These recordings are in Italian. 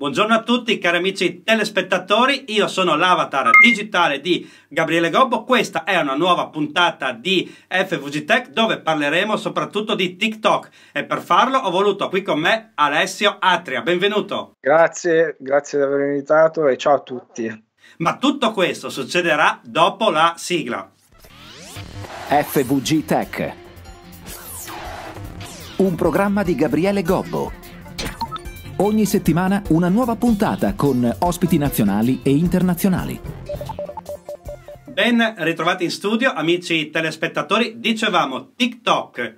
Buongiorno a tutti cari amici telespettatori, io sono l'avatar digitale di Gabriele Gobbo, questa è una nuova puntata di FVG Tech dove parleremo soprattutto di TikTok e per farlo ho voluto qui con me Alessio Atria, benvenuto. Grazie, grazie di avermi invitato e ciao a tutti. Ma tutto questo succederà dopo la sigla. FVG Tech, un programma di Gabriele Gobbo Ogni settimana una nuova puntata con ospiti nazionali e internazionali. Ben ritrovati in studio, amici telespettatori. Dicevamo TikTok,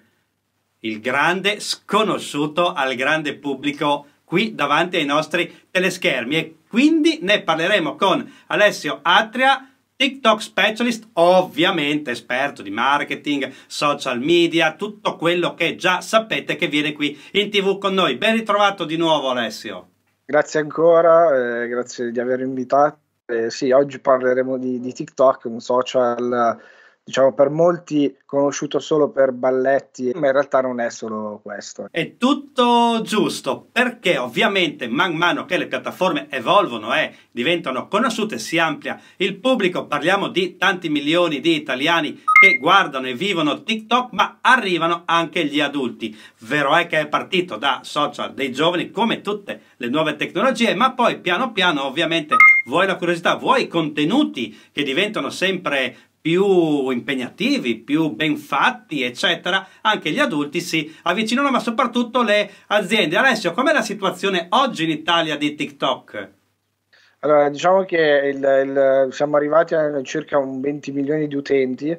il grande sconosciuto al grande pubblico qui davanti ai nostri teleschermi e quindi ne parleremo con Alessio Atria, TikTok specialist, ovviamente esperto di marketing, social media, tutto quello che già sapete che viene qui in tv con noi. Ben ritrovato di nuovo Alessio. Grazie ancora, eh, grazie di aver invitato. Eh, sì, oggi parleremo di, di TikTok, un social diciamo per molti conosciuto solo per balletti, ma in realtà non è solo questo. È tutto giusto, perché ovviamente man mano che le piattaforme evolvono e diventano conosciute si amplia il pubblico, parliamo di tanti milioni di italiani che guardano e vivono TikTok, ma arrivano anche gli adulti. Vero è che è partito da social dei giovani come tutte le nuove tecnologie, ma poi piano piano ovviamente vuoi la curiosità, vuoi i contenuti che diventano sempre più impegnativi, più ben fatti, eccetera, anche gli adulti si avvicinano, ma soprattutto le aziende. Alessio, com'è la situazione oggi in Italia di TikTok? Allora, diciamo che il, il, siamo arrivati a circa 20 milioni di utenti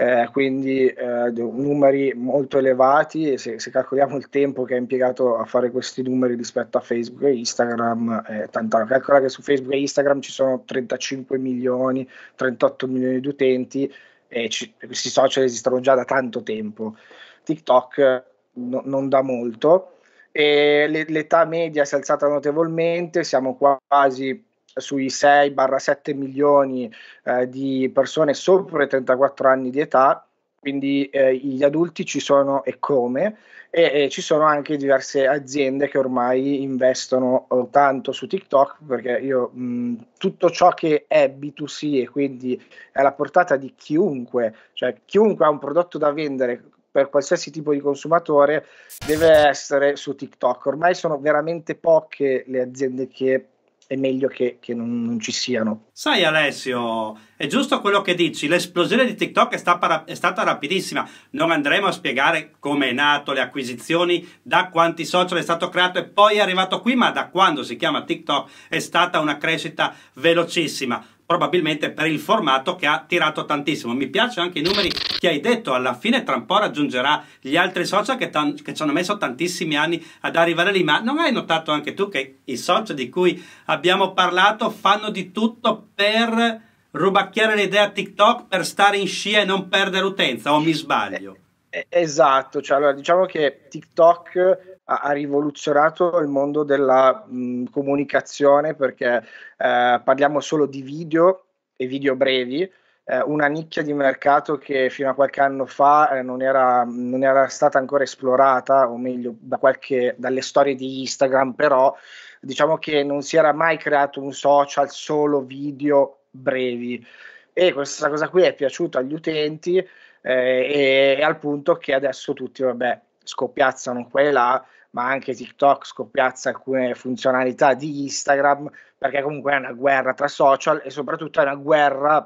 eh, quindi eh, numeri molto elevati e se, se, calcoliamo il tempo che è impiegato a fare questi numeri rispetto a Facebook e Instagram, eh, tanta, calcola che su Facebook e Instagram ci sono 35 milioni, 38 milioni di utenti e ci, questi social esistono già da tanto tempo. TikTok eh, no, non da molto. E l'età media si è alzata notevolmente, siamo quasi sui 6-7 milioni eh, di persone sopra i 34 anni di età, quindi eh, gli adulti ci sono e come, e, e, ci sono anche diverse aziende che ormai investono eh, tanto su TikTok, perché io mh, mm, tutto ciò che è B2C e quindi è alla portata di chiunque, cioè chiunque ha un prodotto da vendere per qualsiasi tipo di consumatore deve essere su TikTok. Ormai sono veramente poche le aziende che è meglio che, che non, non, ci siano. Sai Alessio, è giusto quello che dici, l'esplosione di TikTok è, sta, è stata rapidissima, non andremo a spiegare come è nato, le acquisizioni, da quanti social è stato creato e poi è arrivato qui, ma da quando si chiama TikTok è stata una crescita velocissima probabilmente per il formato che ha tirato tantissimo. Mi piacciono anche i numeri che hai detto, alla fine tra un po' raggiungerà gli altri social che, che, ci hanno messo tantissimi anni ad arrivare lì, ma non hai notato anche tu che i social di cui abbiamo parlato fanno di tutto per rubacchiare l'idea TikTok per stare in scia e non perdere utenza, o mi sbaglio? Eh, eh, esatto, cioè, allora, diciamo che TikTok ha, ha rivoluzionato il mondo della mh, comunicazione perché eh, parliamo solo di video e video brevi, eh, una nicchia di mercato che fino a qualche anno fa eh, non, era, non, era, stata ancora esplorata, o meglio da qualche, dalle storie di Instagram, però diciamo che non si era mai creato un social solo video brevi e questa cosa qui è piaciuta agli utenti eh, e, e, al punto che adesso tutti vabbè, scoppiazzano qua e là ma anche TikTok scoppiazza alcune funzionalità di Instagram, perché comunque è una guerra tra social e soprattutto è una guerra,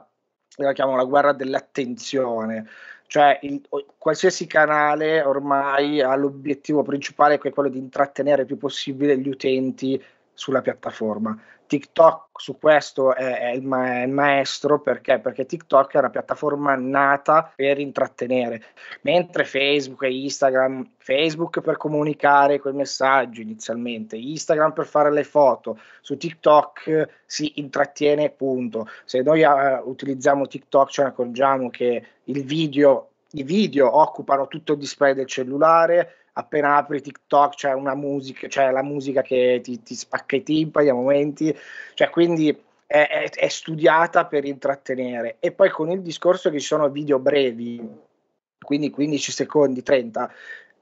io la chiamo la guerra dell'attenzione, cioè il, qualsiasi canale ormai ha l'obiettivo principale che è quello di intrattenere il più possibile gli utenti sulla piattaforma. TikTok su questo è, è, il, ma- è il, maestro perché? perché? TikTok è una piattaforma nata per intrattenere, mentre Facebook e Instagram, Facebook per comunicare quel messaggi inizialmente, Instagram per fare le foto, su TikTok si intrattiene punto. Se noi uh, utilizziamo TikTok ci accorgiamo che il video, i video occupano tutto il display del cellulare, appena apri TikTok c'è una musica, c'è la musica che ti, ti spacca i timpani a momenti, cioè quindi è, è, è, studiata per intrattenere. E poi con il discorso che ci sono video brevi, quindi 15 secondi, 30,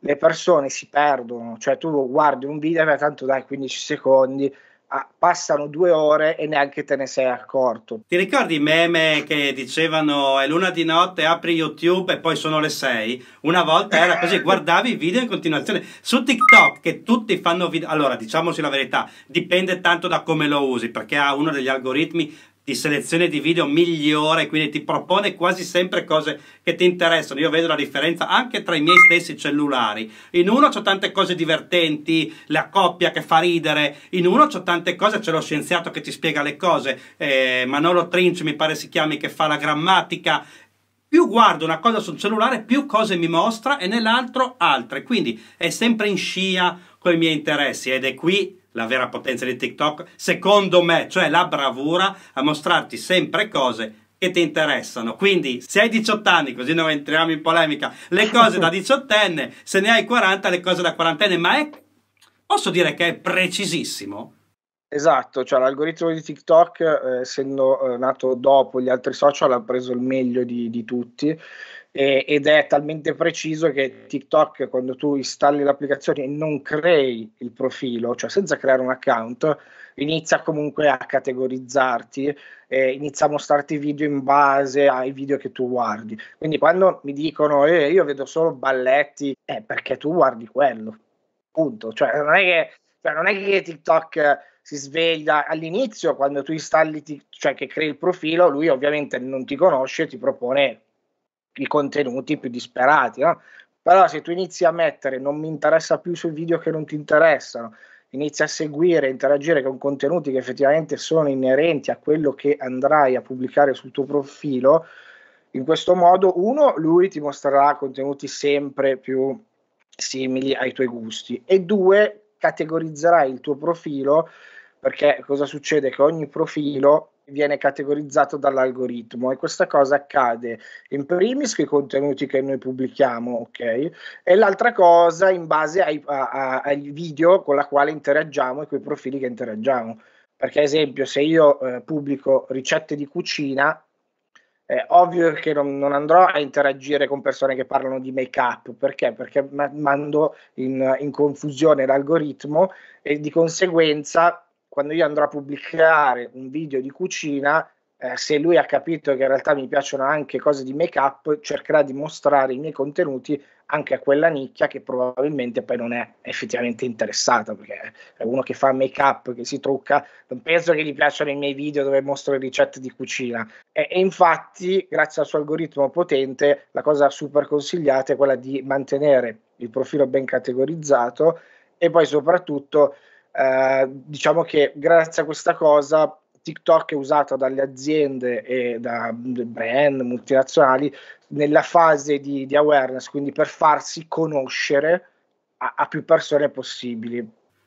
le persone si perdono, cioè tu guardi un video e tanto dai 15 secondi, passano due ore e neanche te ne sei accorto. Ti ricordi i meme che dicevano è l'una di notte, apri YouTube e poi sono le sei? Una volta era così, guardavi i video in continuazione. Su TikTok che tutti fanno video, allora diciamoci la verità, dipende tanto da come lo usi perché ha uno degli algoritmi di selezione di video migliore, quindi ti propone quasi sempre cose che ti interessano. Io vedo la differenza anche tra i miei stessi cellulari. In uno c'ho tante cose divertenti, la coppia che fa ridere, in uno c'ho tante cose, c'è lo scienziato che ti spiega le cose, eh, Manolo Trinci mi pare si chiami che fa la grammatica. Più guardo una cosa sul cellulare, più cose mi mostra e nell'altro altre. Quindi è sempre in scia con i miei interessi ed è qui la vera potenza di TikTok, secondo me, cioè la bravura a mostrarti sempre cose che ti interessano. Quindi, se hai 18 anni, così non entriamo in polemica, le cose da diciottenne, se ne hai 40, le cose da quarantenne, ma è, posso dire che è precisissimo? Esatto, cioè l'algoritmo di TikTok, eh, essendo eh, nato dopo gli altri social, ha preso il meglio di, di tutti eh, ed è talmente preciso che TikTok quando tu installi l'applicazione e non crei il profilo, cioè senza creare un account, inizia comunque a categorizzarti, eh, inizia a mostrarti video in base ai video che tu guardi. Quindi quando mi dicono eh, io vedo solo balletti, è perché tu guardi quello, punto. Cioè non è che, cioè, non è che TikTok si sveglia all'inizio quando tu installi, cioè che crei il profilo, lui ovviamente non ti conosce, ti propone i contenuti più disperati, no? Però se tu inizi a mettere non mi interessa più sui video che non ti interessano, inizi a seguire, interagire con contenuti che effettivamente sono inerenti a quello che andrai a pubblicare sul tuo profilo, in questo modo uno, lui ti mostrerà contenuti sempre più simili ai tuoi gusti e due, categorizzerai il tuo profilo perché cosa succede? Che ogni profilo viene categorizzato dall'algoritmo e questa cosa accade in primis con i contenuti che noi pubblichiamo, ok? E l'altra cosa in base ai, a, a, ai video con la quale interagiamo e con i profili che interagiamo. Perché, ad esempio, se io eh, pubblico ricette di cucina, è ovvio che non, non, andrò a interagire con persone che parlano di make up perché? Perché mando in, in confusione l'algoritmo e di conseguenza quando io andrò a pubblicare un video di cucina, eh, se lui ha capito che in realtà mi piacciono anche cose di make up, cercherà di mostrare i miei contenuti anche a quella nicchia che probabilmente poi non è effettivamente interessata, perché è uno che fa make up, che si trucca, non penso che gli piacciono i miei video dove mostro le ricette di cucina. E, e, infatti, grazie al suo algoritmo potente, la cosa super consigliata è quella di mantenere il profilo ben categorizzato e poi soprattutto eh, diciamo che grazie a questa cosa TikTok è usata dalle aziende e da brand multinazionali nella fase di, di awareness, quindi per farsi conoscere a, a, più persone possibili.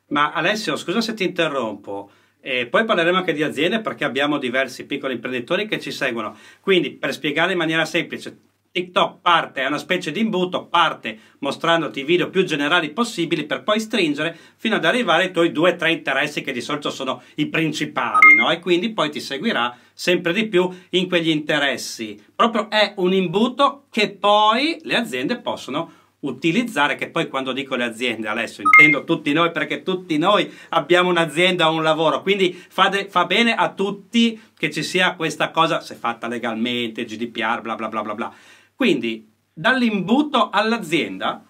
Ma Alessio, scusa se ti interrompo. E eh, poi parleremo anche di aziende perché abbiamo diversi piccoli imprenditori che ci seguono. Quindi, per spiegare in maniera semplice, TikTok parte, è una specie di imbuto, parte mostrandoti i video più generali possibili per poi stringere fino ad arrivare ai tuoi due o tre interessi che di solito sono i principali, no? E quindi poi ti seguirà sempre di più in quegli interessi. Proprio è un imbuto che poi le aziende possono utilizzare, che poi quando dico le aziende, adesso intendo tutti noi perché tutti noi abbiamo un'azienda o un lavoro, quindi fa, de, fa, bene a tutti che ci sia questa cosa, se fatta legalmente, GDPR, bla bla bla bla bla. Quindi dall'imbuto all'azienda?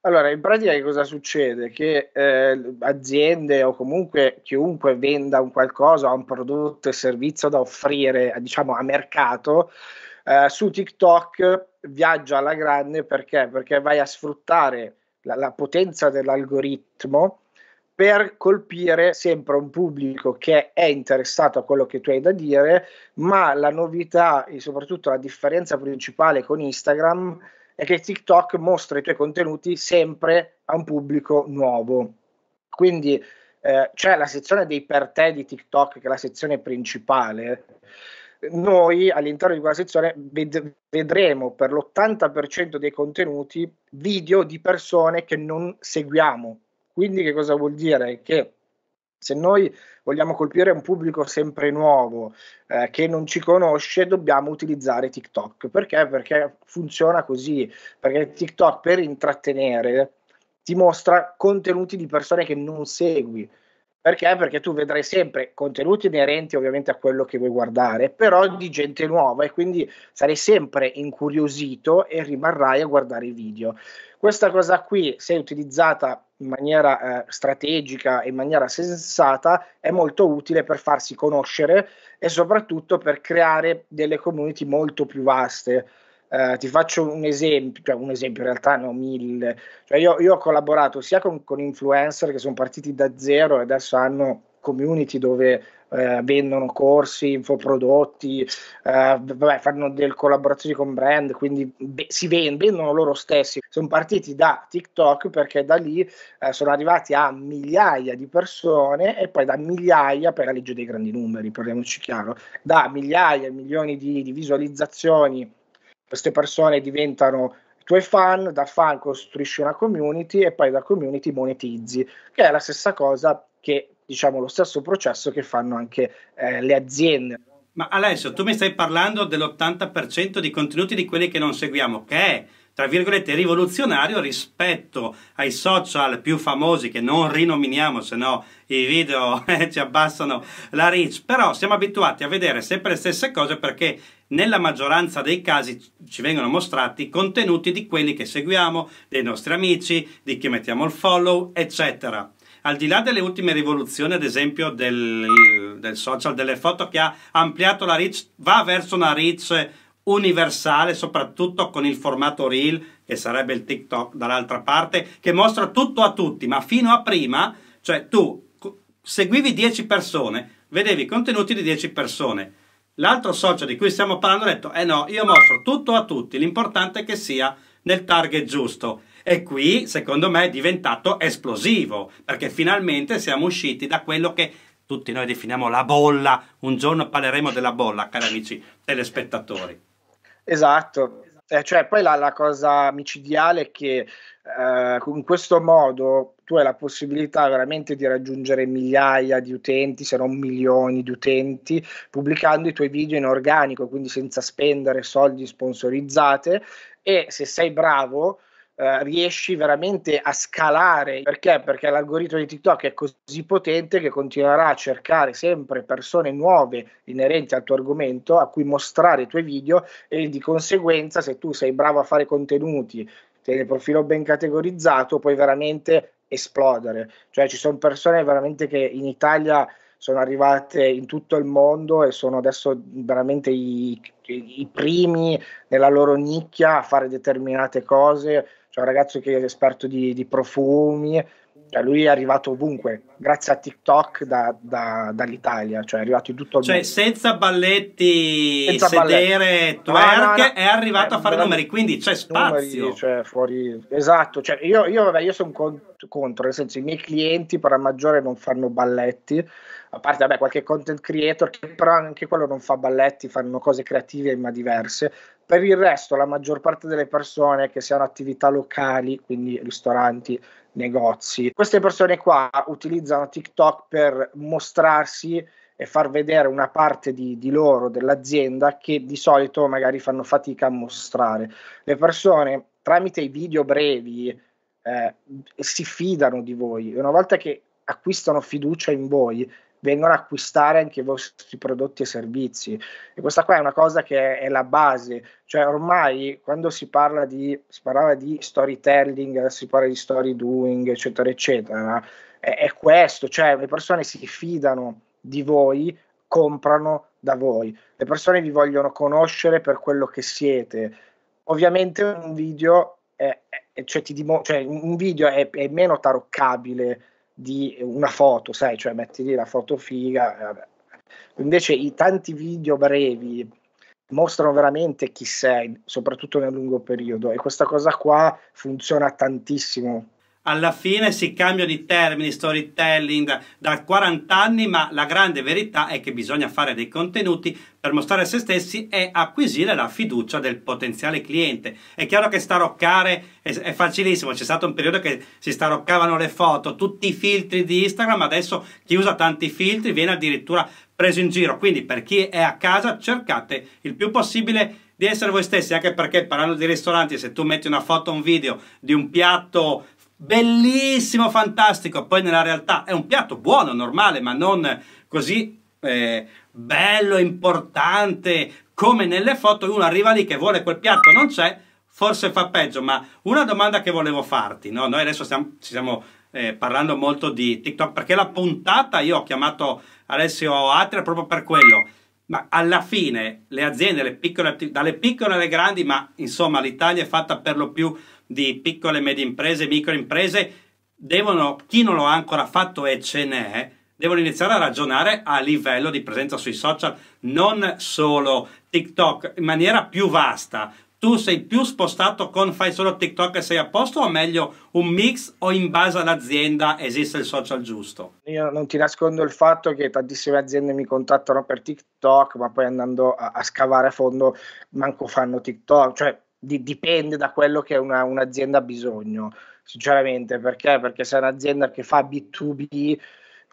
Allora, in pratica che cosa succede? Che eh, aziende o comunque chiunque venda un qualcosa, un prodotto e servizio da offrire, diciamo, a mercato, eh, su TikTok viaggia alla grande perché? Perché vai a sfruttare la, la potenza dell'algoritmo per colpire sempre un pubblico che è interessato a quello che tu hai da dire, ma la novità e soprattutto la differenza principale con Instagram è che TikTok mostra i tuoi contenuti sempre a un pubblico nuovo. Quindi eh, c'è la sezione dei per te di TikTok, che è la sezione principale. Noi all'interno di quella sezione ved- vedremo per l'80% dei contenuti video di persone che non seguiamo quindi che cosa vuol dire? Che se noi vogliamo colpire un pubblico sempre nuovo eh, che non ci conosce, dobbiamo utilizzare TikTok. Perché? Perché funziona così, perché TikTok per intrattenere ti mostra contenuti di persone che non segui. Perché? Perché tu vedrai sempre contenuti inerenti ovviamente a quello che vuoi guardare, però di gente nuova e quindi sarai sempre incuriosito e rimarrai a guardare i video. Questa cosa qui, se utilizzata in maniera eh, strategica e in maniera sensata, è molto utile per farsi conoscere e soprattutto per creare delle community molto più vaste Uh, ti faccio un esempio, cioè un esempio in realtà ne mille. Cioè io, io, ho collaborato sia con, con, influencer che sono partiti da zero e adesso hanno community dove uh, vendono corsi, infoprodotti, uh, vabbè, fanno delle collaborazioni con brand, quindi be- si vendono loro stessi. Sono partiti da TikTok perché da lì sono arrivati a migliaia di persone e poi da migliaia, per la legge dei grandi numeri, parliamoci chiaro, da migliaia, milioni di, di visualizzazioni queste persone diventano tuoi fan, da fan costruisci una community e poi da community monetizzi, che è la stessa cosa che diciamo lo stesso processo che fanno anche eh, le aziende. Ma Alessio, tu mi stai parlando dell'80% di contenuti di quelli che non seguiamo, che è tra virgolette, rivoluzionario rispetto ai social più famosi che non rinominiamo, se no i video eh, ci abbassano la reach, però siamo abituati a vedere sempre le stesse cose perché nella maggioranza dei casi ci vengono mostrati contenuti di quelli che seguiamo, dei nostri amici, di chi mettiamo il follow, eccetera al di là delle ultime rivoluzioni, ad esempio del, del, social, delle foto che ha ampliato la reach, va verso una reach universale, soprattutto con il formato reel, che sarebbe il TikTok dall'altra parte, che mostra tutto a tutti, ma fino a prima, cioè tu seguivi 10 persone, vedevi i contenuti di 10 persone. L'altro socio di cui stiamo parlando ha detto, eh no, io mostro tutto a tutti, l'importante è che sia nel target giusto. E qui, secondo me, è diventato esplosivo, perché finalmente siamo usciti da quello che tutti noi definiamo la bolla. Un giorno parleremo della bolla, cari amici telespettatori. Esatto, eh, cioè, poi la, la, cosa micidiale è che eh, in questo modo tu hai la possibilità veramente di raggiungere migliaia di utenti, se non milioni di utenti, pubblicando i tuoi video in organico, quindi senza spendere soldi sponsorizzate e se sei bravo eh, riesci veramente a scalare. Perché? Perché l'algoritmo di TikTok è così potente che continuerà a cercare sempre persone nuove inerenti al tuo argomento a cui mostrare i tuoi video e di conseguenza se tu sei bravo a fare contenuti, tieni il profilo ben categorizzato, puoi veramente esplodere. Cioè ci sono persone veramente che in Italia sono arrivate in tutto il mondo e sono adesso veramente i, i primi nella loro nicchia a fare determinate cose c'è un ragazzo che è esperto di, di profumi, cioè lui è arrivato ovunque, grazie a TikTok da, da, dall'Italia, cioè è arrivato in tutto il cioè, mondo. Cioè senza balletti, senza sedere, balletti. twerk, no, no, no. è arrivato eh, a fare numeri, quindi c'è spazio. Numeri, cioè, fuori... Esatto, cioè, io, io, io sono contro, nel senso i miei clienti per la maggiore non fanno balletti, a parte vabbè, qualche content creator che però anche quello non fa balletti, fanno cose creative ma diverse. Per il resto la maggior parte delle persone che siano attività locali, quindi ristoranti, negozi, queste persone qua utilizzano TikTok per mostrarsi e far vedere una parte di, di, loro, dell'azienda, che di solito magari fanno fatica a mostrare. Le persone tramite i video brevi eh, si fidano di voi. Una volta che acquistano fiducia in voi, vengono a acquistare anche i vostri prodotti e servizi. E questa qua è una cosa che è la base, cioè ormai quando si parla di, si parlava di storytelling, si parla di story doing, eccetera, eccetera, è, è questo, cioè le persone si fidano di voi, comprano da voi, le persone vi vogliono conoscere per quello che siete. Ovviamente un video, è, è, cioè, dimostra, cioè, un video è meno taroccabile di una foto, sai, cioè metti lì la foto figa. Eh, Invece i tanti video brevi mostrano veramente chi sei, soprattutto nel lungo periodo, e questa cosa qua funziona tantissimo alla fine si cambiano i termini, storytelling, da, 40 anni, ma la grande verità è che bisogna fare dei contenuti per mostrare se stessi e acquisire la fiducia del potenziale cliente. È chiaro che staroccare è, è facilissimo, c'è stato un periodo che si staroccavano le foto, tutti i filtri di Instagram, adesso chi usa tanti filtri viene addirittura preso in giro, quindi per chi è a casa cercate il più possibile di essere voi stessi, anche perché parlando di ristoranti, se tu metti una foto, un video di un piatto bellissimo, fantastico, poi nella realtà è un piatto buono, normale, ma non così eh, bello, importante, come nelle foto, uno arriva lì che vuole quel piatto, non c'è, forse fa peggio, ma una domanda che volevo farti, no? noi adesso stiamo, ci stiamo eh, parlando molto di TikTok, perché la puntata io ho chiamato Alessio Atria proprio per quello, ma alla fine le aziende, le piccole, dalle piccole alle grandi, ma insomma l'Italia è fatta per lo più di piccole e medie imprese, micro imprese, devono, chi non lo ha ancora fatto e ce n'è, devono iniziare a ragionare a livello di presenza sui social, non solo TikTok, in maniera più vasta. Tu sei più spostato con fai solo TikTok e sei a posto o meglio un mix o in base all'azienda esiste il social giusto? Io non ti nascondo il fatto che tantissime aziende mi contattano per TikTok ma poi andando a, a scavare a fondo manco fanno TikTok, cioè di, dipende da quello che una, un'azienda ha bisogno, sinceramente, perché? Perché se è un'azienda che fa B2B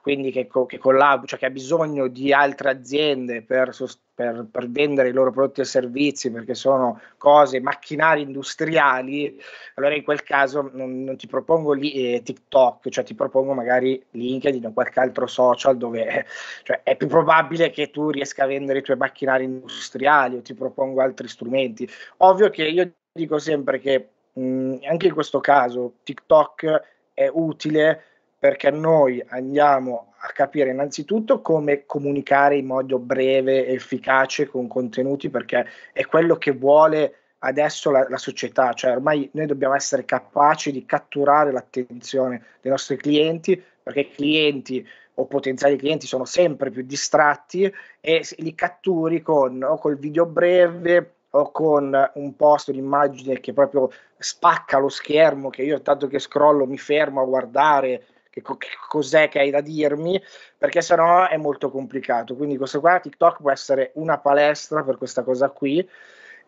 quindi che, co- che collabora, cioè che ha bisogno di altre aziende per, sost- per, per, vendere i loro prodotti e servizi perché sono cose, macchinari industriali, allora in quel caso non, non ti propongo lì, eh, TikTok, cioè ti propongo magari LinkedIn o qualche altro social dove eh, cioè, è più probabile che tu riesca a vendere i tuoi macchinari industriali o ti propongo altri strumenti. Ovvio che io dico sempre che mh, mm, anche in questo caso TikTok è utile perché noi andiamo a capire innanzitutto come comunicare in modo breve, efficace con contenuti, perché è quello che vuole adesso la, la, società, cioè ormai noi dobbiamo essere capaci di catturare l'attenzione dei nostri clienti, perché i clienti o potenziali clienti sono sempre più distratti e li catturi con o col video breve o con un posto di immagine che proprio spacca lo schermo, che io tanto che scrollo mi fermo a guardare che, co- che cos'è che hai da dirmi, perché sennò è molto complicato. Quindi questo qua, TikTok può essere una palestra per questa cosa qui.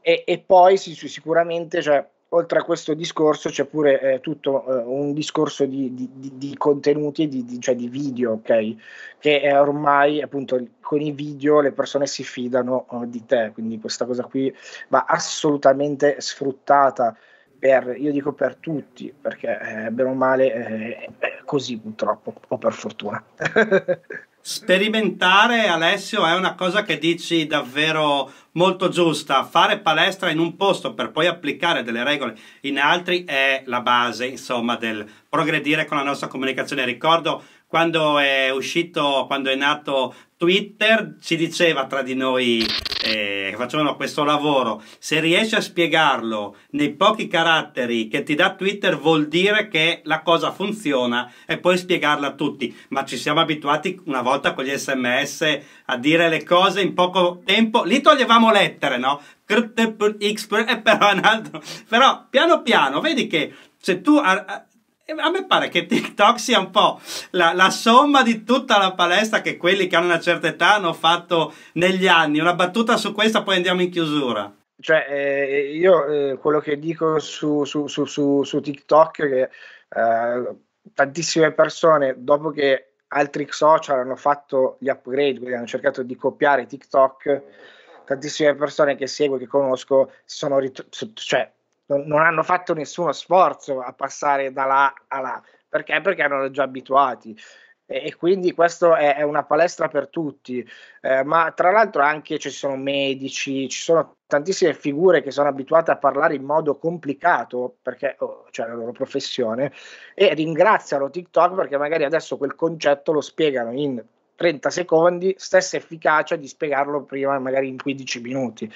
E, e poi sì, sicuramente, cioè, oltre a questo discorso c'è pure eh, tutto eh, un discorso di, di, di, di contenuti, di, cioè di video, ok? Che è ormai appunto con i video le persone si fidano oh, di te, quindi questa cosa qui va assolutamente sfruttata. Per, io dico per tutti, perché eh, bene o male eh, così purtroppo, o per fortuna. Sperimentare, Alessio, è una cosa che dici davvero molto giusta. Fare palestra in un posto per poi applicare delle regole in altri è la base, insomma, del progredire con la nostra comunicazione. Ricordo quando è uscito, quando è nato Twitter, ci diceva tra di noi eh, facevano questo lavoro, se riesci a spiegarlo nei pochi caratteri che ti dà Twitter vuol dire che la cosa funziona e puoi spiegarla a tutti, ma ci siamo abituati una volta con gli sms a dire le cose in poco tempo, lì toglievamo lettere, no? X, però, però piano piano, vedi che se tu eh, a me pare che TikTok sia un po' la, la, somma di tutta la palestra che quelli che hanno una certa età hanno fatto negli anni. Una battuta su questa, poi andiamo in chiusura. Cioè, eh, io eh, quello che dico su, su, su, su TikTok è che eh, tantissime persone, dopo che altri social hanno fatto gli upgrade, quindi hanno cercato di copiare TikTok, tantissime persone che seguo, che conosco, si sono ritrovate. cioè, non, non hanno fatto nessuno sforzo a passare da là a là. Perché? Perché erano già abituati e quindi questo è, una palestra per tutti, eh, ma tra l'altro anche ci sono medici, ci sono tantissime figure che sono abituate a parlare in modo complicato, perché oh, cioè la loro professione, e ringraziano TikTok perché magari adesso quel concetto lo spiegano in 30 secondi, stessa efficacia di spiegarlo prima magari in 15 minuti.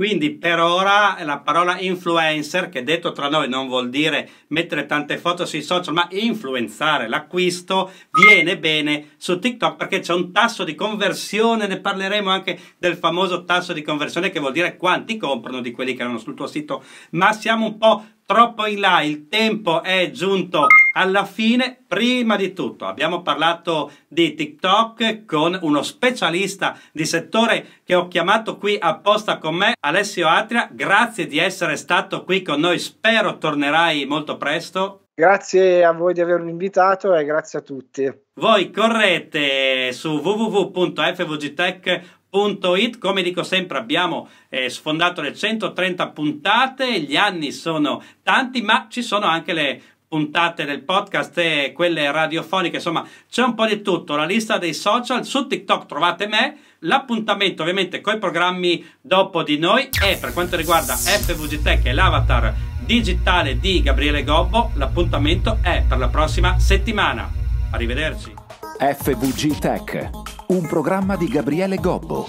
Quindi per ora la parola influencer, che detto tra noi non vuol dire mettere tante foto sui social, ma influenzare l'acquisto, viene bene su TikTok perché c'è un tasso di conversione, ne parleremo anche del famoso tasso di conversione che vuol dire quanti comprano di quelli che erano sul tuo sito, ma siamo un po' troppo in là, il tempo è giunto alla fine. Prima di tutto abbiamo parlato di TikTok con uno specialista di settore che ho chiamato qui apposta con me, Alessio Atria. Grazie di essere stato qui con noi, spero tornerai molto presto. Grazie a voi di avermi invitato e grazie a tutti. Voi correte su www.fvgtech.com It. Come dico sempre, abbiamo eh, sfondato le 130 puntate, gli anni sono tanti, ma ci sono anche le puntate del podcast e quelle radiofoniche, insomma c'è un po' di tutto, la lista dei social, su TikTok trovate me, l'appuntamento ovviamente con i programmi dopo di noi e per quanto riguarda FVG Tech e l'avatar digitale di Gabriele Gobbo, l'appuntamento è per la prossima settimana. Arrivederci. FVG Tech un programma di Gabriele Gobbo.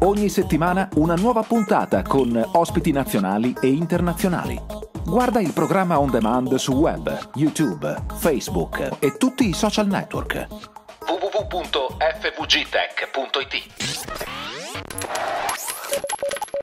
Ogni settimana una nuova puntata con ospiti nazionali e internazionali. Guarda il programma on demand su web, YouTube, Facebook e tutti i social network. www.fvgtech.it